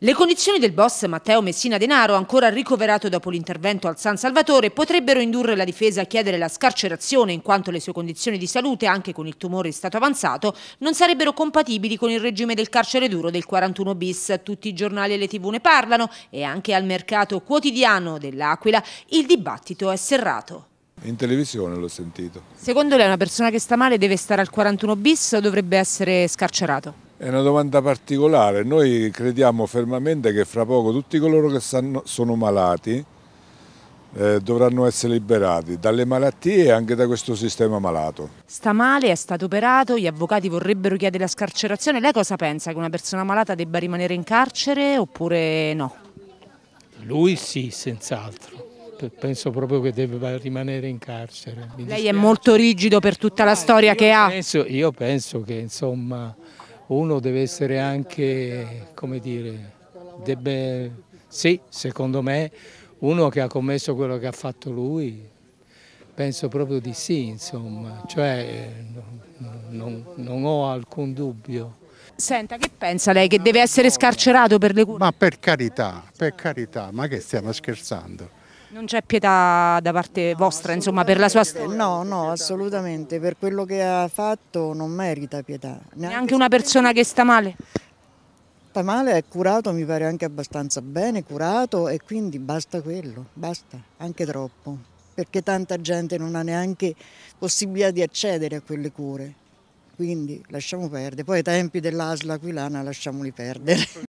Le condizioni del boss Matteo Messina Denaro, ancora ricoverato dopo l'intervento al San Salvatore, potrebbero indurre la difesa a chiedere la scarcerazione in quanto le sue condizioni di salute, anche con il tumore in stato avanzato, non sarebbero compatibili con il regime del carcere duro del 41 bis. Tutti i giornali e le tv ne parlano e anche al mercato quotidiano dell'Aquila il dibattito è serrato. In televisione l'ho sentito. Secondo lei una persona che sta male deve stare al 41 bis o dovrebbe essere scarcerato? È una domanda particolare, noi crediamo fermamente che fra poco tutti coloro che sono malati eh, dovranno essere liberati dalle malattie e anche da questo sistema malato. Sta male, è stato operato, gli avvocati vorrebbero chiedere la scarcerazione. Lei cosa pensa? Che una persona malata debba rimanere in carcere oppure no? Lui sì, senz'altro. Penso proprio che debba rimanere in carcere. Lei è molto rigido per tutta la storia io che ha. io penso che insomma uno deve essere anche, come dire, debbe, sì, secondo me, uno che ha commesso quello che ha fatto lui, penso proprio di sì, insomma, cioè non, non ho alcun dubbio. Senta, che pensa lei che deve essere scarcerato per le cure? Ma per carità, per carità, ma che stiamo scherzando? Non c'è pietà da parte no, vostra, insomma, per la sua storia? No, no, assolutamente, per quello che ha fatto non merita pietà. Neanche, neanche una persona che sta male? Sta male, è curato, mi pare anche abbastanza bene, curato e quindi basta quello, basta, anche troppo, perché tanta gente non ha neanche possibilità di accedere a quelle cure quindi lasciamo perdere. Poi i tempi dell'Asla Aquilana lasciamoli perdere.